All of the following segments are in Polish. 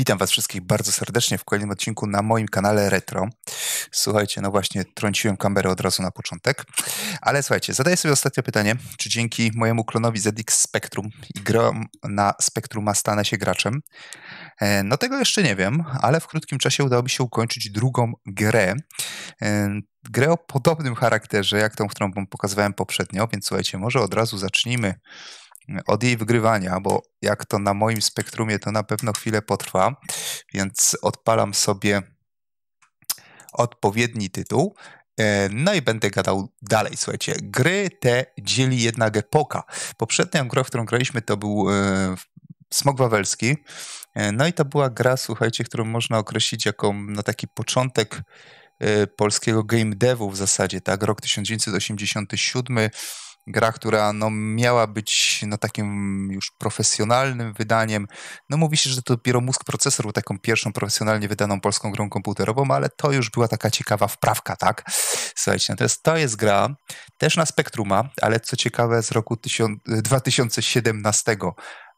Witam Was wszystkich bardzo serdecznie w kolejnym odcinku na moim kanale Retro. Słuchajcie, no właśnie, trąciłem kamerę od razu na początek. Ale słuchajcie, zadaję sobie ostatnie pytanie, czy dzięki mojemu klonowi ZX Spectrum i grom na ma stanę się graczem? E, no tego jeszcze nie wiem, ale w krótkim czasie udałoby się ukończyć drugą grę. E, grę o podobnym charakterze, jak tą, którą pokazywałem poprzednio, więc słuchajcie, może od razu zacznijmy od jej wygrywania, bo jak to na moim spektrumie, to na pewno chwilę potrwa, więc odpalam sobie odpowiedni tytuł. E, no i będę gadał dalej, słuchajcie. Gry te dzieli jednak epoka. Poprzednia gra, w którą graliśmy, to był e, Smog Wawelski. E, no i to była gra, słuchajcie, którą można określić jako no, taki początek polskiego game devu w zasadzie, tak? Rok 1987 gra, która no, miała być no, takim już profesjonalnym wydaniem. No mówi się, że to dopiero mózg procesor był taką pierwszą profesjonalnie wydaną polską grą komputerową, ale to już była taka ciekawa wprawka, tak? Słuchajcie, natomiast no, to jest gra też na Spektruma, ale co ciekawe z roku 2017, e,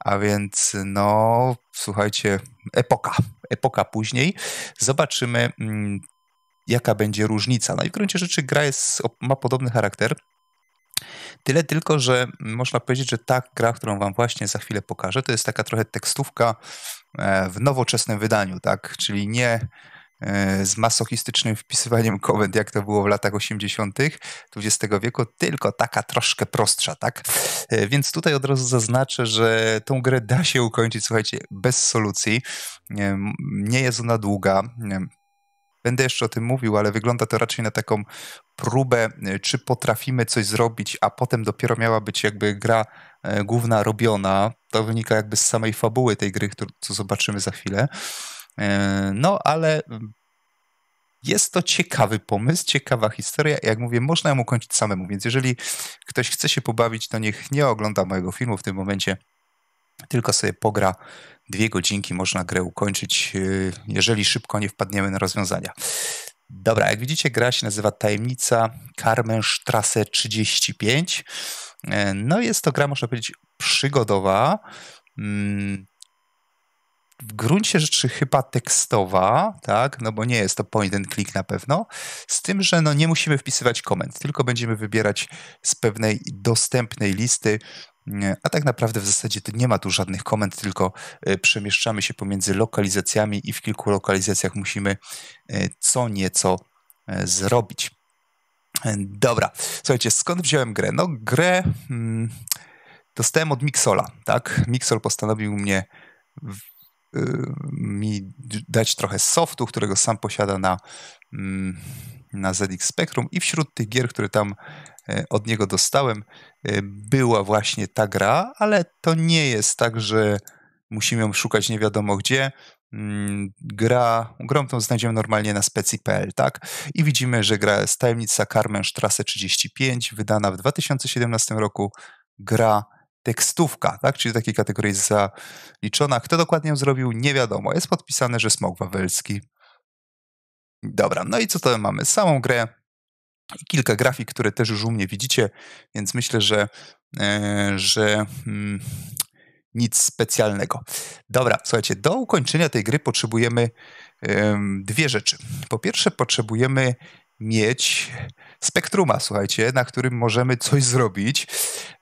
a więc no słuchajcie, epoka, epoka później. Zobaczymy mm, jaka będzie różnica. No i w gruncie rzeczy gra jest, ma podobny charakter, Tyle tylko, że można powiedzieć, że ta gra, którą wam właśnie za chwilę pokażę, to jest taka trochę tekstówka e, w nowoczesnym wydaniu, tak? Czyli nie e, z masochistycznym wpisywaniem komend, jak to było w latach 80. XX wieku, tylko taka troszkę prostsza, tak? E, więc tutaj od razu zaznaczę, że tą grę da się ukończyć, słuchajcie, bez solucji. Nie jest ona długa. Będę jeszcze o tym mówił, ale wygląda to raczej na taką próbę, y, czy potrafimy coś zrobić, a potem dopiero miała być jakby gra e, główna robiona. To wynika jakby z samej fabuły tej gry, co zobaczymy za chwilę. E, no, ale mm, jest to ciekawy pomysł, ciekawa historia. Jak mówię, można ją ukończyć samemu, więc jeżeli ktoś chce się pobawić, to niech nie ogląda mojego filmu w tym momencie, tylko sobie pogra dwie godzinki, można grę ukończyć, y, jeżeli szybko nie wpadniemy na rozwiązania. Dobra, jak widzicie, gra się nazywa Tajemnica Karmenstrasse 35. E, no jest to gra, można powiedzieć, przygodowa. Mm. W gruncie rzeczy chyba tekstowa, tak? No bo nie jest to point and click na pewno. Z tym, że no nie musimy wpisywać komend, tylko będziemy wybierać z pewnej dostępnej listy a tak naprawdę w zasadzie nie ma tu żadnych komend, tylko e, przemieszczamy się pomiędzy lokalizacjami i w kilku lokalizacjach musimy e, co nieco e, zrobić. Dobra, słuchajcie, skąd wziąłem grę? No grę hmm, dostałem od Mixola, tak? Mixol postanowił mnie mi dać trochę softu, którego sam posiada na, mm, na ZX Spectrum i wśród tych gier, które tam E, od niego dostałem, e, była właśnie ta gra, ale to nie jest tak, że musimy ją szukać nie wiadomo gdzie. Mm, gra, grą tą znajdziemy normalnie na specji.pl, tak? I widzimy, że gra jest Tajemnica Karmenstrasse 35, wydana w 2017 roku, gra tekstówka, tak? Czyli do takiej kategorii zaliczona. Kto dokładnie ją zrobił, nie wiadomo. Jest podpisane, że Smok Wawelski. Dobra, no i co to mamy? Samą grę i kilka grafik, które też już u mnie widzicie, więc myślę, że, e, że hmm, nic specjalnego. Dobra, słuchajcie, do ukończenia tej gry potrzebujemy dwie rzeczy. Po pierwsze, potrzebujemy mieć spektruma, słuchajcie, na którym możemy coś zrobić.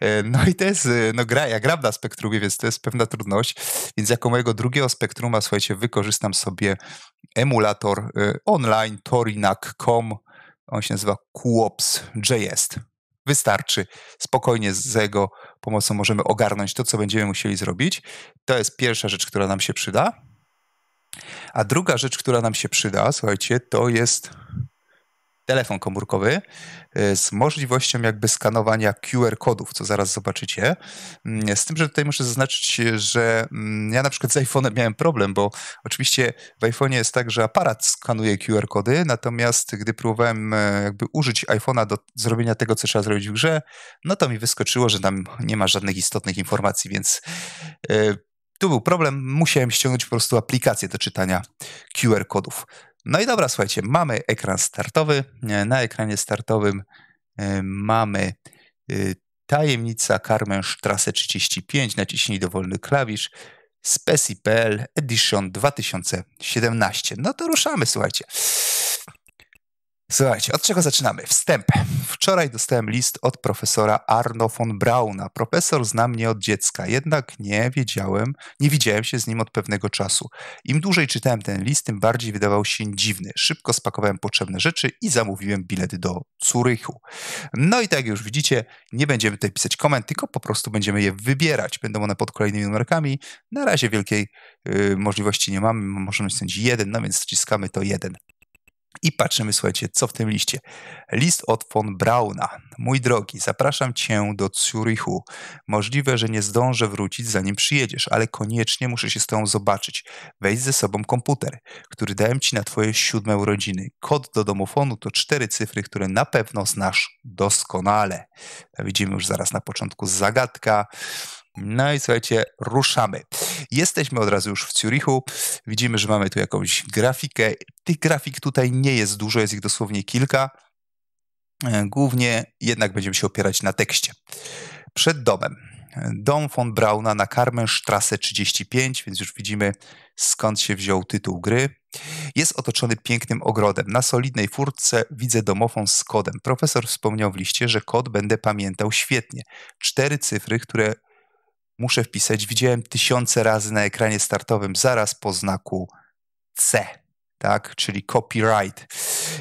E, no i to jest, e, no gra, ja gram na spektrumie, więc to jest pewna trudność. Więc jako mojego drugiego spektruma, słuchajcie, wykorzystam sobie emulator online torinak.com on się nazywa Qops.js. Wystarczy. Spokojnie z jego pomocą możemy ogarnąć to, co będziemy musieli zrobić. To jest pierwsza rzecz, która nam się przyda. A druga rzecz, która nam się przyda, słuchajcie, to jest telefon komórkowy y, z możliwością jakby skanowania QR kodów, co zaraz zobaczycie. Mm, z tym, że tutaj muszę zaznaczyć, że mm, ja na przykład z iPhone'em miałem problem, bo oczywiście w iPhone'ie jest tak, że aparat skanuje QR kody, natomiast gdy próbowałem e, jakby użyć iPhone'a do zrobienia tego, co trzeba zrobić w grze, no to mi wyskoczyło, że tam nie ma żadnych istotnych informacji, więc e, tu był problem, musiałem ściągnąć po prostu aplikację do czytania QR kodów. No i dobra, słuchajcie, mamy ekran startowy. Na ekranie startowym y, mamy y, Tajemnica Karmenstrasse 35, naciśnij dowolny klawisz, speci.pl Edition 2017. No to ruszamy, słuchajcie. Słuchajcie, od czego zaczynamy? Wstęp. Wczoraj dostałem list od profesora Arno von Brauna. Profesor zna mnie od dziecka, jednak nie wiedziałem, nie widziałem się z nim od pewnego czasu. Im dłużej czytałem ten list, tym bardziej wydawał się dziwny. Szybko spakowałem potrzebne rzeczy i zamówiłem bilet do Curychu. No i tak jak już widzicie, nie będziemy tutaj pisać komentarzy, tylko po prostu będziemy je wybierać. Będą one pod kolejnymi numerkami. Na razie wielkiej yy, możliwości nie mamy, możemy wziąć jeden, no więc ściskamy to jeden. I patrzymy, słuchajcie, co w tym liście. List od von Brauna. Mój drogi, zapraszam cię do Zurichu. Możliwe, że nie zdążę wrócić, zanim przyjedziesz, ale koniecznie muszę się z tobą zobaczyć. Weź ze sobą komputer, który dałem ci na twoje siódme urodziny. Kod do domofonu to cztery cyfry, które na pewno znasz doskonale. No, widzimy już zaraz na początku zagadka. No i słuchajcie, ruszamy. Jesteśmy od razu już w Zurichu. Widzimy, że mamy tu jakąś grafikę. Tych grafik tutaj nie jest dużo, jest ich dosłownie kilka. E, głównie jednak będziemy się opierać na tekście. Przed domem. Dom von Brauna na Karmenstrasse 35, więc już widzimy skąd się wziął tytuł gry. Jest otoczony pięknym ogrodem. Na solidnej furtce widzę domofon z kodem. Profesor wspomniał w liście, że kod będę pamiętał świetnie. Cztery cyfry, które muszę wpisać, widziałem tysiące razy na ekranie startowym zaraz po znaku C, tak, czyli copyright.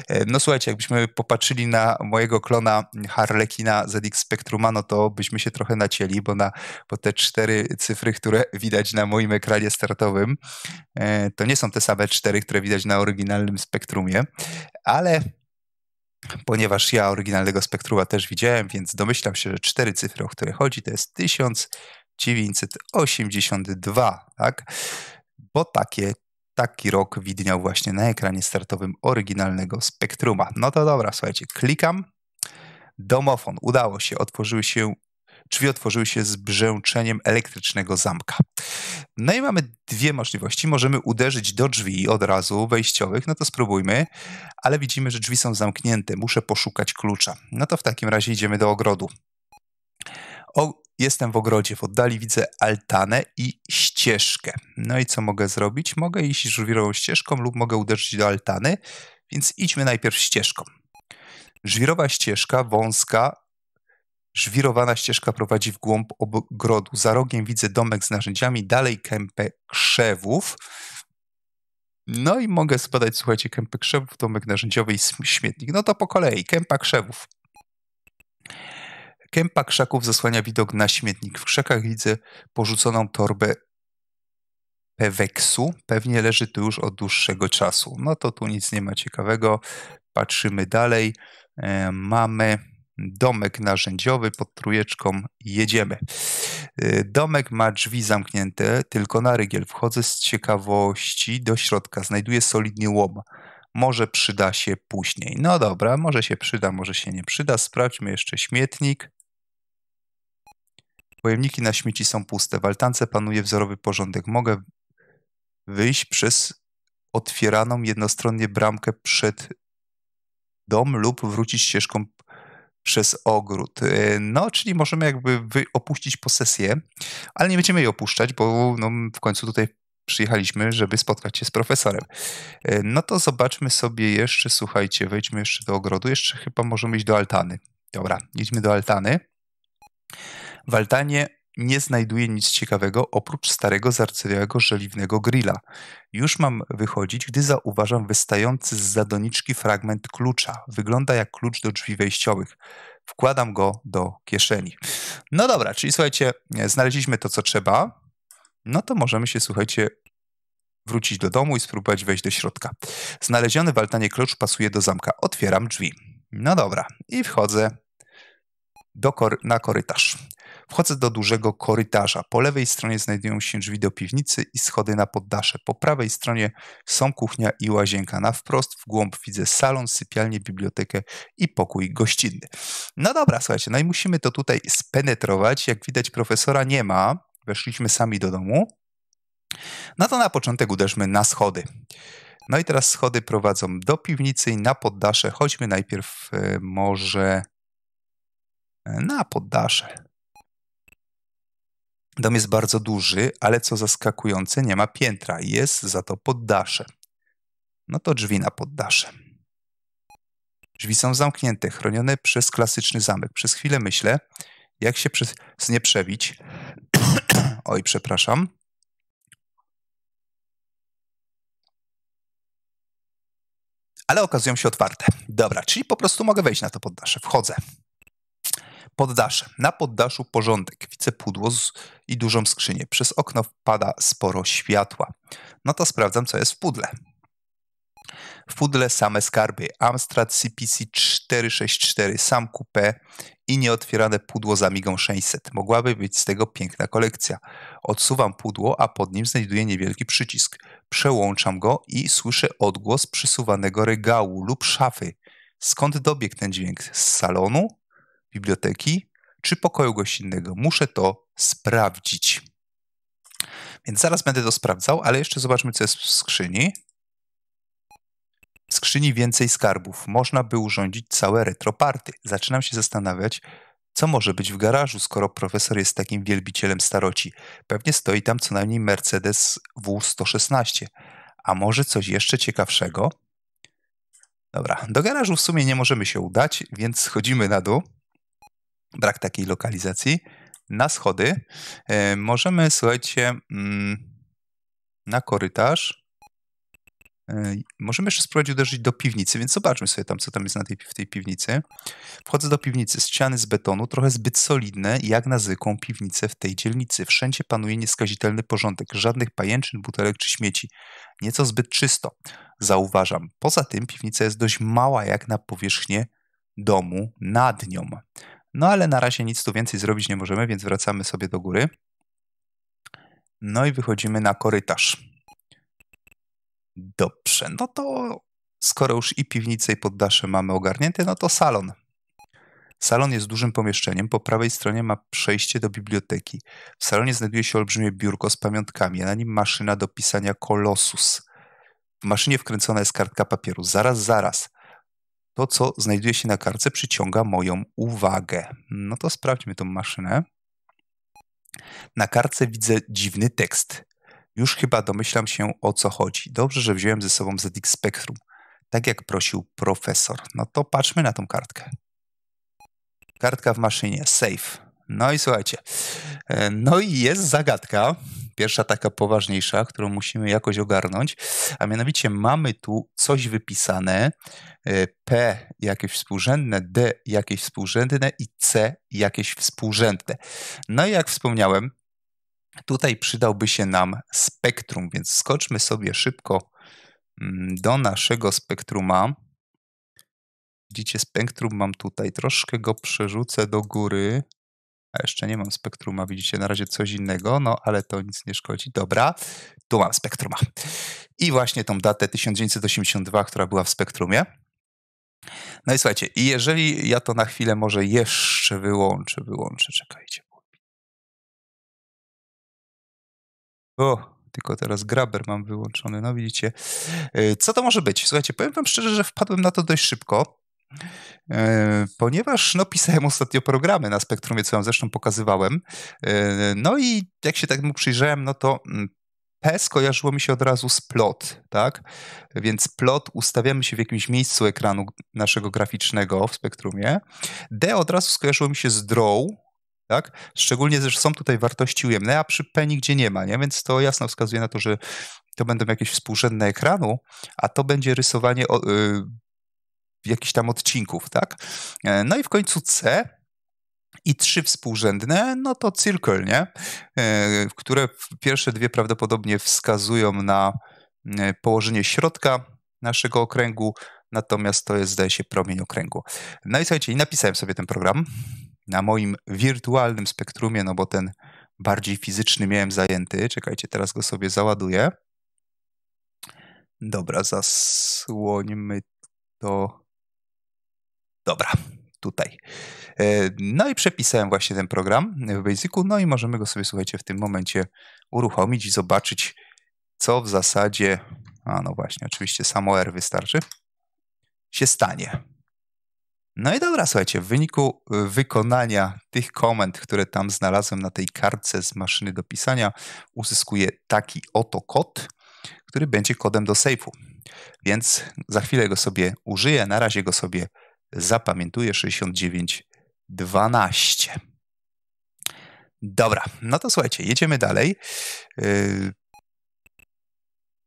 E, no słuchajcie, jakbyśmy popatrzyli na mojego klona Harlekina ZX no to byśmy się trochę nacięli, bo, na, bo te cztery cyfry, które widać na moim ekranie startowym, e, to nie są te same cztery, które widać na oryginalnym Spektrumie, ale ponieważ ja oryginalnego Spektruma też widziałem, więc domyślam się, że cztery cyfry, o które chodzi, to jest 1000 1982, tak? Bo takie, taki rok widniał właśnie na ekranie startowym oryginalnego Spektruma. No to dobra, słuchajcie, klikam. Domofon, udało się, otworzyły się drzwi otworzyły się z brzęczeniem elektrycznego zamka. No i mamy dwie możliwości. Możemy uderzyć do drzwi od razu wejściowych, no to spróbujmy, ale widzimy, że drzwi są zamknięte, muszę poszukać klucza. No to w takim razie idziemy do ogrodu. O, jestem w ogrodzie, w oddali widzę altanę i ścieżkę. No i co mogę zrobić? Mogę iść żwirową ścieżką lub mogę uderzyć do altany, więc idźmy najpierw ścieżką. Żwirowa ścieżka, wąska, żwirowana ścieżka prowadzi w głąb ogrodu. Za rogiem widzę domek z narzędziami, dalej kępę krzewów. No i mogę spadać, słuchajcie, kępę krzewów, domek narzędziowy i śmietnik. No to po kolei, kępa krzewów. Kępa krzaków zasłania widok na śmietnik. W krzakach widzę porzuconą torbę peweksu. Pewnie leży tu już od dłuższego czasu. No to tu nic nie ma ciekawego. Patrzymy dalej. E, mamy domek narzędziowy pod trójeczką. Jedziemy. E, domek ma drzwi zamknięte, tylko na rygiel. Wchodzę z ciekawości do środka. Znajduję solidny łom może przyda się później. No dobra, może się przyda, może się nie przyda. Sprawdźmy jeszcze śmietnik. Pojemniki na śmieci są puste. W altance panuje wzorowy porządek. Mogę wyjść przez otwieraną jednostronnie bramkę przed dom lub wrócić ścieżką przez ogród. E, no, czyli możemy jakby opuścić posesję, ale nie będziemy jej opuszczać, bo no, w końcu tutaj przyjechaliśmy, żeby spotkać się z profesorem. E, no to zobaczmy sobie jeszcze, słuchajcie, wejdźmy jeszcze do ogrodu, jeszcze chyba możemy iść do altany. Dobra, idźmy do altany w altanie nie znajduję nic ciekawego oprócz starego zarcywego żeliwnego grilla. Już mam wychodzić, gdy zauważam wystający z zadoniczki fragment klucza. Wygląda jak klucz do drzwi wejściowych. Wkładam go do kieszeni. No dobra, czyli słuchajcie, e, znaleźliśmy to, co trzeba. No to możemy się, słuchajcie, wrócić do domu i spróbować wejść do środka. Znaleziony w altanie klucz pasuje do zamka. Otwieram drzwi. No dobra, i wchodzę do kor na korytarz. Wchodzę do dużego korytarza. Po lewej stronie znajdują się drzwi do piwnicy i schody na poddasze. Po prawej stronie są kuchnia i łazienka. Na wprost w głąb widzę salon, sypialnię, bibliotekę i pokój gościnny. No dobra, słuchajcie, no i musimy to tutaj spenetrować. Jak widać, profesora nie ma. Weszliśmy sami do domu. No to na początek uderzmy na schody. No i teraz schody prowadzą do piwnicy i na poddasze. Chodźmy najpierw e, może na poddasze. Dom jest bardzo duży, ale co zaskakujące, nie ma piętra. Jest za to poddasze. No to drzwi na poddasze. Drzwi są zamknięte, chronione przez klasyczny zamek. Przez chwilę myślę, jak się przez nie przebić. Oj, przepraszam. Ale okazują się otwarte. Dobra, czyli po prostu mogę wejść na to poddasze. Wchodzę. Poddasze. Na poddaszu porządek. Widzę pudło z, i dużą skrzynię. Przez okno wpada sporo światła. No to sprawdzam, co jest w pudle. W pudle same skarby. Amstrad CPC 464, sam coupé i nieotwierane pudło za migą 600. Mogłaby być z tego piękna kolekcja. Odsuwam pudło, a pod nim znajduję niewielki przycisk. Przełączam go i słyszę odgłos przysuwanego regału lub szafy. Skąd dobiegł ten dźwięk? Z salonu? biblioteki czy pokoju gościnnego. Muszę to sprawdzić. Więc zaraz będę to sprawdzał, ale jeszcze zobaczmy, co jest w skrzyni. W skrzyni więcej skarbów. Można by urządzić całe retroparty. Zaczynam się zastanawiać, co może być w garażu, skoro profesor jest takim wielbicielem staroci. Pewnie stoi tam co najmniej Mercedes W116. A może coś jeszcze ciekawszego? Dobra, do garażu w sumie nie możemy się udać, więc schodzimy na dół brak takiej lokalizacji, na schody e, możemy, słuchajcie, mm, na korytarz. E, możemy jeszcze spróbować uderzyć do piwnicy, więc zobaczmy sobie tam, co tam jest na tej, w tej piwnicy. Wchodzę do piwnicy, ściany z betonu, trochę zbyt solidne, jak na zwykłą piwnicę w tej dzielnicy. Wszędzie panuje nieskazitelny porządek, żadnych pajęczyn, butelek czy śmieci. Nieco zbyt czysto, zauważam. Poza tym piwnica jest dość mała, jak na powierzchnię domu nad nią. No ale na razie nic tu więcej zrobić nie możemy, więc wracamy sobie do góry. No i wychodzimy na korytarz. Dobrze, no to skoro już i piwnicę i poddasze mamy ogarnięte, no to salon. Salon jest dużym pomieszczeniem. Po prawej stronie ma przejście do biblioteki. W salonie znajduje się olbrzymie biurko z pamiątkami, a na nim maszyna do pisania Kolosus. W maszynie wkręcona jest kartka papieru. Zaraz, zaraz to, co znajduje się na kartce, przyciąga moją uwagę. No to sprawdźmy tą maszynę. Na kartce widzę dziwny tekst. Już chyba domyślam się o co chodzi. Dobrze, że wziąłem ze sobą ZX Spectrum, tak jak prosił profesor. No to patrzmy na tą kartkę. Kartka w maszynie, save. No i słuchajcie, e, no i jest zagadka, pierwsza taka poważniejsza, którą musimy jakoś ogarnąć, a mianowicie mamy tu coś wypisane, e, P jakieś współrzędne, D jakieś współrzędne i C jakieś współrzędne. No i jak wspomniałem, tutaj przydałby się nam spektrum, więc skoczmy sobie szybko mm, do naszego spektruma. Widzicie, spektrum mam tutaj, troszkę go przerzucę do góry, jeszcze nie mam spektruma, widzicie, na razie coś innego, no ale to nic nie szkodzi. Dobra, tu mam spektruma. I właśnie tą datę 1982, która była w spektrumie. No i słuchajcie, i jeżeli ja to na chwilę może jeszcze wyłączę, wyłączę, czekajcie. O, tylko teraz graber mam wyłączony, no widzicie. E, co to może być? Słuchajcie, powiem wam szczerze, że wpadłem na to dość szybko. E, ponieważ no, pisałem ostatnio programy na spektrum, co wam zresztą pokazywałem. E, no i jak się tak mu przyjrzałem, no to mm, P skojarzyło mi się od razu z plot, tak? Więc plot ustawiamy się w jakimś miejscu ekranu naszego graficznego w spektrumie. D od razu skojarzyło mi się z draw, tak? Szczególnie, że są tutaj wartości ujemne, a przy P nigdzie nie ma, nie? Więc to jasno wskazuje na to, że to będą jakieś współrzędne ekranu, a to będzie rysowanie y, jakichś tam odcinków, tak? E, no i w końcu C i trzy współrzędne, no to circle, nie? E, które pierwsze dwie prawdopodobnie wskazują na e, położenie środka naszego okręgu, natomiast to jest, zdaje się, promień okręgu. No i słuchajcie, i napisałem sobie ten program na moim wirtualnym spektrumie, no bo ten bardziej fizyczny miałem zajęty. Czekajcie, teraz go sobie załaduję. Dobra, zasłońmy to Dobra, tutaj. E, no i przepisałem właśnie ten program w Basicu, no i możemy go sobie, słuchajcie, w tym momencie uruchomić i zobaczyć, co w zasadzie, a no właśnie, oczywiście samo R wystarczy, się stanie. No i dobra, słuchajcie, w wyniku e, wykonania tych komend, które tam znalazłem na tej kartce z maszyny do pisania, uzyskuję taki oto kod, który będzie kodem do safe'u. Więc za chwilę go sobie użyję, na razie go sobie zapamiętuje 69.12. Dobra, no to słuchajcie, jedziemy dalej. Y,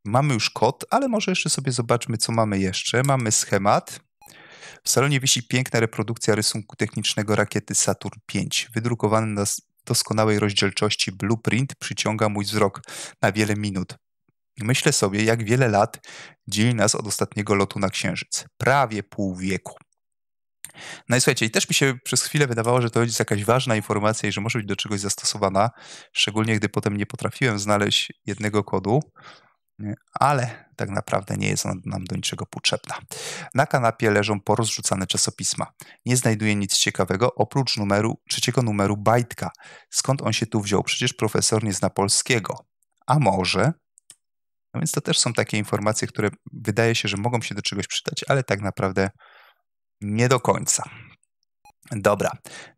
mamy już kod, ale może jeszcze sobie zobaczmy, co mamy jeszcze. Mamy schemat. W salonie wisi piękna reprodukcja rysunku technicznego rakiety Saturn V, wydrukowany na doskonałej rozdzielczości blueprint przyciąga mój wzrok na wiele minut. Myślę sobie, jak wiele lat dzieli nas od ostatniego lotu na Księżyc. Prawie pół wieku. No i słuchajcie, i też mi się przez chwilę wydawało, że to jest jakaś ważna informacja i że może być do czegoś zastosowana, szczególnie gdy potem nie potrafiłem znaleźć jednego kodu, ale tak naprawdę nie jest ona nam do niczego potrzebna. Na kanapie leżą porozrzucane czasopisma. Nie znajduję nic ciekawego oprócz numeru, trzeciego numeru Bajtka. Skąd on się tu wziął? Przecież profesor nie zna polskiego. A może... No więc to też są takie informacje, które wydaje się, że mogą się do czegoś przydać, ale tak naprawdę nie do końca. Dobra,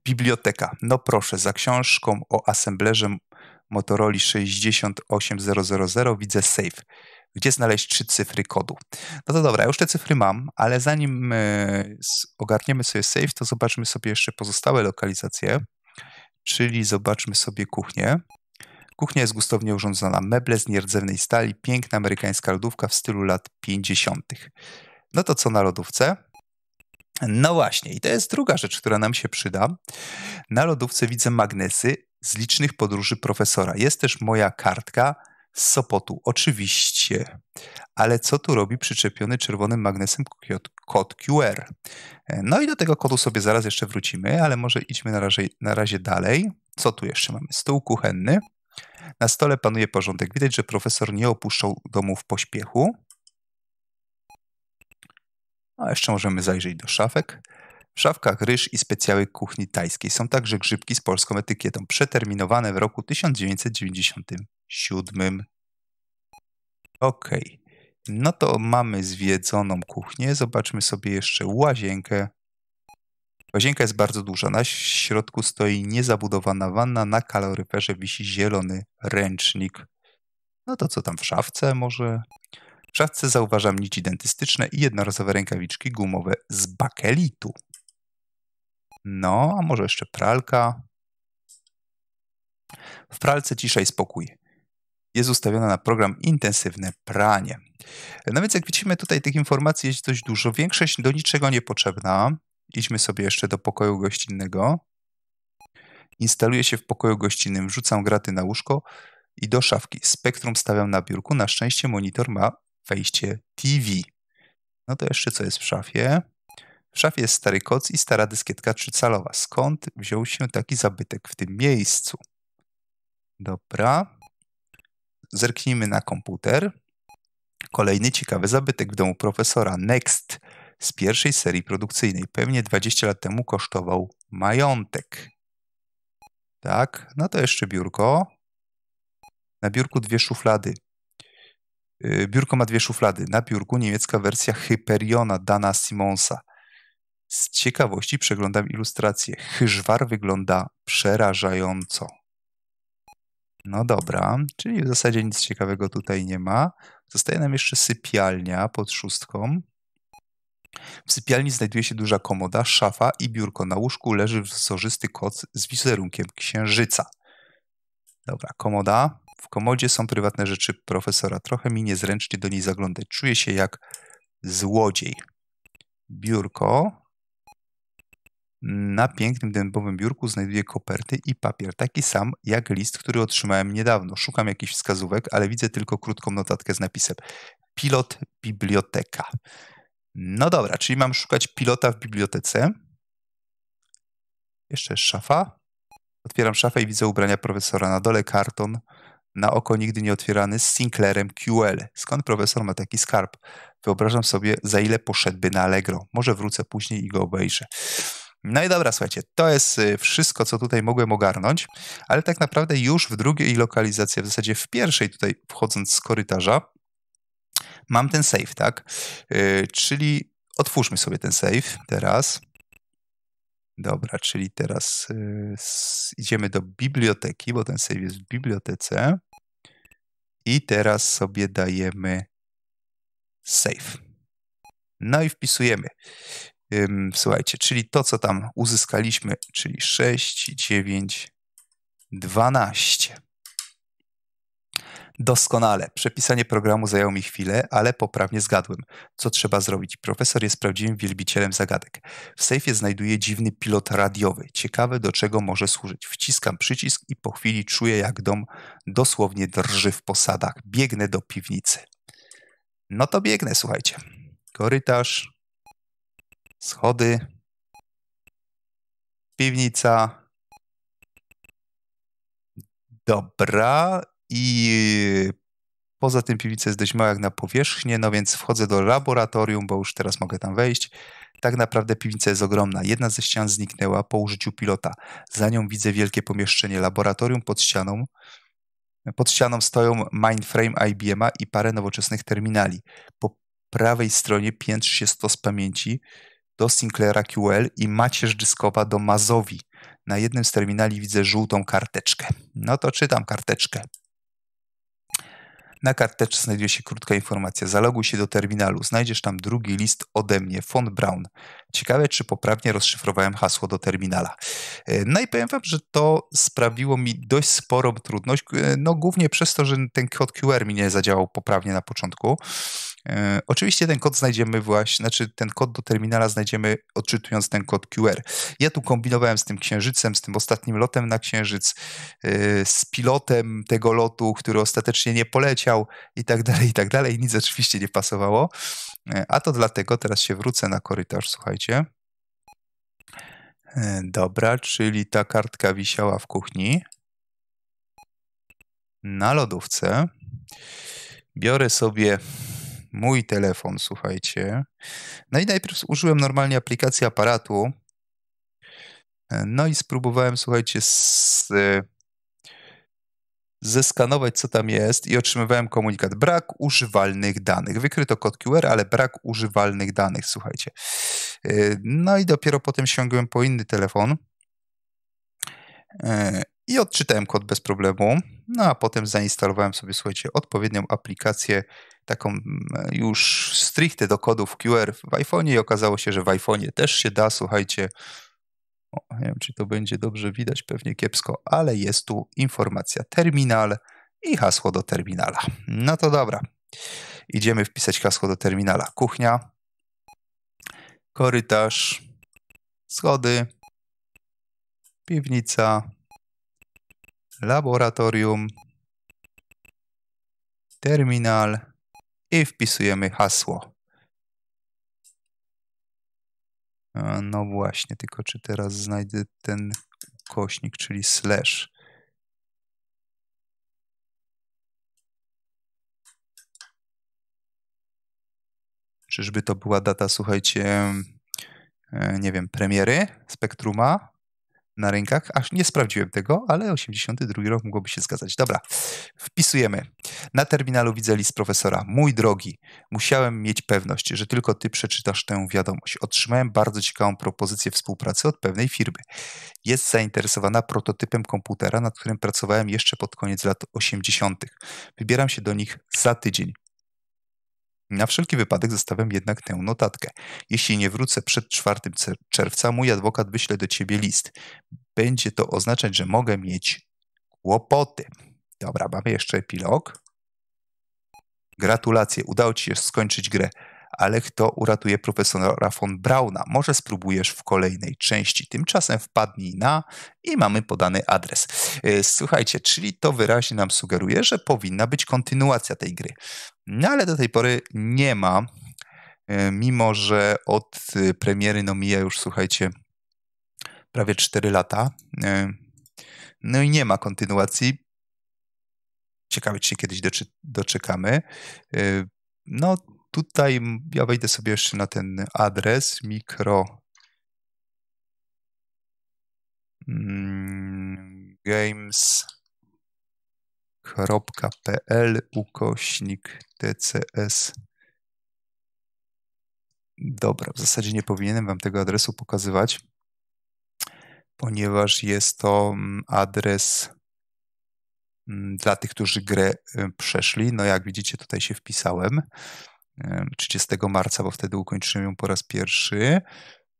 biblioteka. No proszę, za książką o assemblerze Motorola 68000 widzę save. Gdzie znaleźć trzy cyfry kodu? No to dobra, już te cyfry mam, ale zanim e, ogarniemy sobie save, to zobaczmy sobie jeszcze pozostałe lokalizacje, czyli zobaczmy sobie kuchnię. Kuchnia jest gustownie urządzona, meble z nierdzewnej stali, piękna amerykańska lodówka w stylu lat 50. No to co na lodówce? No właśnie, i to jest druga rzecz, która nam się przyda. Na lodówce widzę magnesy z licznych podróży profesora. Jest też moja kartka z Sopotu, oczywiście. Ale co tu robi przyczepiony czerwonym magnesem kod QR? E, no i do tego kodu sobie zaraz jeszcze wrócimy, ale może idźmy na razie, na razie dalej. Co tu jeszcze mamy? Stół kuchenny. Na stole panuje porządek. Widać, że profesor nie opuszczał domu w pośpiechu. A jeszcze możemy zajrzeć do szafek. W szafkach ryż i specjały kuchni tajskiej są także grzybki z polską etykietą, przeterminowane w roku 1997. Ok, no to mamy zwiedzoną kuchnię. Zobaczmy sobie jeszcze łazienkę. Łazienka jest bardzo duża. Na środku stoi niezabudowana wanna, na kaloryferze wisi zielony ręcznik. No to co tam w szafce może? W szatce zauważam nici dentystyczne i jednorazowe rękawiczki gumowe z bakelitu. No, a może jeszcze pralka. W pralce cisza i spokój. Jest ustawiona na program intensywne pranie. No więc jak widzimy tutaj tych informacji jest dość dużo. Większość do niczego niepotrzebna. Idźmy sobie jeszcze do pokoju gościnnego. Instaluję się w pokoju gościnnym, wrzucam graty na łóżko i do szafki. Spektrum stawiam na biurku. Na szczęście monitor ma wejście TV. No to jeszcze co jest w szafie? W szafie jest stary koc i stara dyskietka trzycalowa. Skąd wziął się taki zabytek w tym miejscu? Dobra. Zerknijmy na komputer. Kolejny ciekawy zabytek w domu profesora Next z pierwszej serii produkcyjnej. Pewnie 20 lat temu kosztował majątek. Tak, no to jeszcze biurko. Na biurku dwie szuflady. Y, biurko ma dwie szuflady. Na biurku niemiecka wersja Hyperiona Dana Simonsa. Z ciekawości przeglądam ilustrację. Hyżwar wygląda przerażająco. No dobra, czyli w zasadzie nic ciekawego tutaj nie ma. Zostaje nam jeszcze sypialnia pod szóstką. W sypialni znajduje się duża komoda, szafa i biurko. Na łóżku leży wzorzysty koc z wizerunkiem księżyca. Dobra, komoda. W komodzie są prywatne rzeczy profesora. Trochę mi niezręcznie do niej zaglądać. Czuję się jak złodziej. Biurko. Na pięknym dębowym biurku znajduję koperty i papier, taki sam jak list, który otrzymałem niedawno. Szukam jakichś wskazówek, ale widzę tylko krótką notatkę z napisem pilot biblioteka. No dobra, czyli mam szukać pilota w bibliotece. Jeszcze jest szafa. Otwieram szafę i widzę ubrania profesora. Na dole karton na oko nigdy nie otwierany z Sinclairem QL. Skąd profesor ma taki skarb? Wyobrażam sobie, za ile poszedłby na Allegro. Może wrócę później i go obejrzę. No i dobra, słuchajcie, to jest y, wszystko, co tutaj mogłem ogarnąć, ale tak naprawdę już w drugiej lokalizacji, w zasadzie w pierwszej tutaj wchodząc z korytarza, mam ten save, tak? Yy, czyli otwórzmy sobie ten save teraz. Dobra, czyli teraz y, idziemy do biblioteki, bo ten save jest w bibliotece. I teraz sobie dajemy save. No i wpisujemy. Ym, słuchajcie, czyli to, co tam uzyskaliśmy, czyli 6, 9, 12. Doskonale. Przepisanie programu zajęło mi chwilę, ale poprawnie zgadłem. Co trzeba zrobić? Profesor jest prawdziwym wielbicielem zagadek. W sejfie znajduję dziwny pilot radiowy. Ciekawe, do czego może służyć. Wciskam przycisk i po chwili czuję, jak dom dosłownie drży w posadach. Biegnę do piwnicy. No to biegnę, słuchajcie. Korytarz, schody, piwnica. Dobra, i poza tym piwnica jest dość mała jak na powierzchnię, no więc wchodzę do laboratorium, bo już teraz mogę tam wejść. Tak naprawdę piwnica jest ogromna. Jedna ze ścian zniknęła po użyciu pilota. Za nią widzę wielkie pomieszczenie, laboratorium pod ścianą. Pod ścianą stoją mainframe IBM-a i parę nowoczesnych terminali. Po prawej stronie piętrzy się stos pamięci do Sinclaira QL i macierz dyskowa do Mazowi. Na jednym z terminali widzę żółtą karteczkę. No to czytam karteczkę. Na karteczce znajduje się krótka informacja. Zaloguj się do terminalu. Znajdziesz tam drugi list ode mnie, Font Brown. Ciekawe, czy poprawnie rozszyfrowałem hasło do terminala. E, no i powiem wam, że to sprawiło mi dość sporą trudność, e, no głównie przez to, że ten kod QR mi nie zadziałał poprawnie na początku. E, oczywiście ten kod znajdziemy właśnie, znaczy ten kod do terminala znajdziemy odczytując ten kod QR. Ja tu kombinowałem z tym księżycem, z tym ostatnim lotem na księżyc, z pilotem tego lotu, który ostatecznie nie poleciał i tak dalej, i tak dalej. Nic oczywiście nie pasowało. E, a to dlatego, teraz się wrócę na korytarz, słuchajcie. E, dobra, czyli ta kartka wisiała w kuchni. Na lodówce. Biorę sobie mój telefon, słuchajcie. No i najpierw użyłem normalnie aplikacji aparatu. E, no i spróbowałem, słuchajcie, z, zeskanować, co tam jest i otrzymywałem komunikat brak używalnych danych. Wykryto kod QR, ale brak używalnych danych, słuchajcie. Y, no i dopiero potem sięgłem po inny telefon y, i odczytałem kod bez problemu. No a potem zainstalowałem sobie, słuchajcie, odpowiednią aplikację, taką mm, już stricte do kodów QR w iPhone'ie i okazało się, że w iPhone'ie też się da, słuchajcie, o, nie wiem, czy to będzie dobrze widać, pewnie kiepsko, ale jest tu informacja terminal i hasło do terminala. No to dobra. Idziemy wpisać hasło do terminala. Kuchnia, korytarz, schody, piwnica, laboratorium, terminal i wpisujemy hasło No właśnie, tylko czy teraz znajdę ten kośnik, czyli slash. Czyżby to była data, słuchajcie, e, nie wiem, premiery Spektruma? na rynkach. Aż nie sprawdziłem tego, ale 82 rok mogłoby się zgadzać. Dobra, wpisujemy. Na terminalu widzę list profesora. Mój drogi, musiałem mieć pewność, że tylko ty przeczytasz tę wiadomość. Otrzymałem bardzo ciekawą propozycję współpracy od pewnej firmy. Jest zainteresowana prototypem komputera, nad którym pracowałem jeszcze pod koniec lat 80. Wybieram się do nich za tydzień. Na wszelki wypadek zostawiam jednak tę notatkę. Jeśli nie wrócę przed 4 czerwca, mój adwokat wyśle do ciebie list. Będzie to oznaczać, że mogę mieć kłopoty. Dobra, mamy jeszcze epilog. Gratulacje, udało ci się skończyć grę ale kto uratuje profesora von Brauna? Może spróbujesz w kolejnej części. Tymczasem wpadnij na i mamy podany adres. E, słuchajcie, czyli to wyraźnie nam sugeruje, że powinna być kontynuacja tej gry. No ale do tej pory nie ma, e, mimo że od e, premiery no mija już, słuchajcie, prawie 4 lata. No i nie ma kontynuacji. Ciekawe, czy się kiedyś doczekamy. No, tutaj ja wejdę sobie jeszcze na ten adres mikro mm, games.pl ukośnik tcs. Dobra, w zasadzie nie powinienem Wam tego adresu pokazywać, ponieważ jest to adres dla tych, którzy grę e, przeszli. No jak widzicie, tutaj się wpisałem. 30 marca, bo wtedy ukończymy ją po raz pierwszy.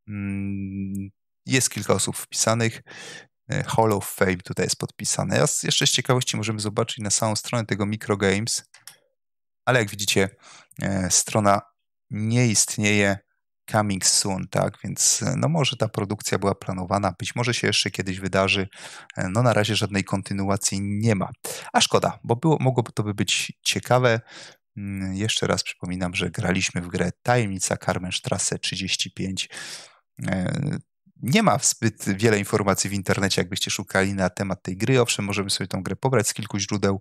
Mm, jest kilka osób wpisanych. E, Hall of Fame tutaj jest podpisane. Ja jeszcze z ciekawości możemy zobaczyć na samą stronę tego Microgames, ale jak widzicie, e, strona nie istnieje coming soon, tak? Więc e, no może ta produkcja była planowana, być może się jeszcze kiedyś wydarzy. No na razie żadnej kontynuacji nie ma. A szkoda, bo było, mogłoby to być ciekawe. Mm, jeszcze raz przypominam, że graliśmy w grę Tajemnica Karmenstrasse 35. E, nie ma zbyt wiele informacji w internecie, jakbyście szukali na temat tej gry. Owszem, możemy sobie tą grę pobrać z kilku źródeł,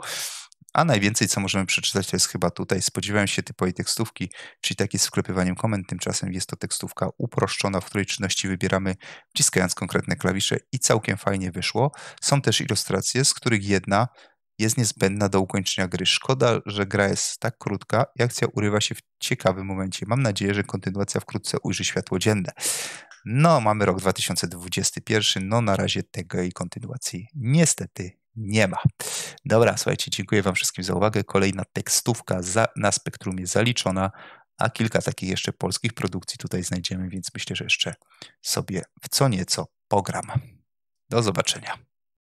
a najwięcej, co możemy przeczytać, to jest chyba tutaj. Spodziewałem się typowej tekstówki, czyli taki z wklepywaniem komend. Tymczasem jest to tekstówka uproszczona, w której czynności wybieramy, wciskając konkretne klawisze i całkiem fajnie wyszło. Są też ilustracje, z których jedna jest niezbędna do ukończenia gry. Szkoda, że gra jest tak krótka i akcja urywa się w ciekawym momencie. Mam nadzieję, że kontynuacja wkrótce ujrzy światło dzienne. No, mamy rok 2021, no na razie tego i kontynuacji niestety nie ma. Dobra, słuchajcie, dziękuję Wam wszystkim za uwagę. Kolejna tekstówka za, na jest zaliczona, a kilka takich jeszcze polskich produkcji tutaj znajdziemy, więc myślę, że jeszcze sobie w co nieco pogram. Do zobaczenia.